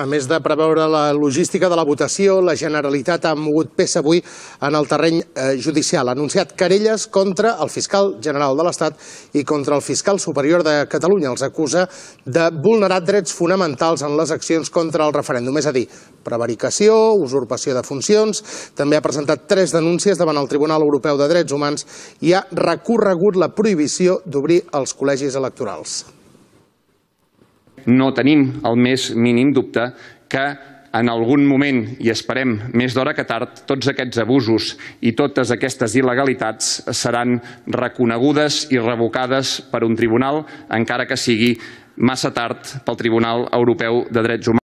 A més de preveure la logística de la votació, la Generalitat ha mogut peça avui en el terreny eh, judicial. Ha anunciat querelles contra el fiscal general de l'Estat i contra el fiscal superior de Catalunya. Els acusa de vulnerar drets fonamentals en les accions contra el referèndum, és a dir, prevaricació, usurpació de funcions. També ha presentat tres denúncies davant el Tribunal Europeu de Drets Humans i ha recorregut la prohibició d'obrir els col·legis electorals. No tenim el més mínim dubte que en algun moment, i esperem més d'hora que tard, tots aquests abusos i totes aquestes il·legalitats seran reconegudes i revocades per un tribunal, encara que sigui massa tard pel Tribunal Europeu de Drets Humans.